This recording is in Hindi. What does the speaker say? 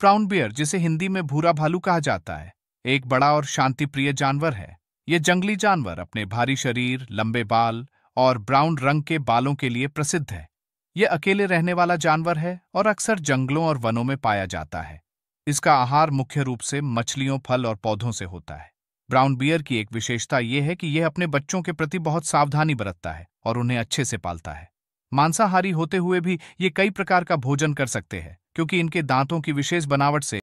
ब्राउन बियर जिसे हिंदी में भूरा भालू कहा जाता है एक बड़ा और शांतिप्रिय जानवर है ये जंगली जानवर अपने भारी शरीर लंबे बाल और ब्राउन रंग के बालों के लिए प्रसिद्ध है यह अकेले रहने वाला जानवर है और अक्सर जंगलों और वनों में पाया जाता है इसका आहार मुख्य रूप से मछलियों फल और पौधों से होता है ब्राउन बियर की एक विशेषता यह है कि यह अपने बच्चों के प्रति बहुत सावधानी बरतता है और उन्हें अच्छे से पालता है मांसाहारी होते हुए भी ये कई प्रकार का भोजन कर सकते हैं क्योंकि इनके दांतों की विशेष बनावट से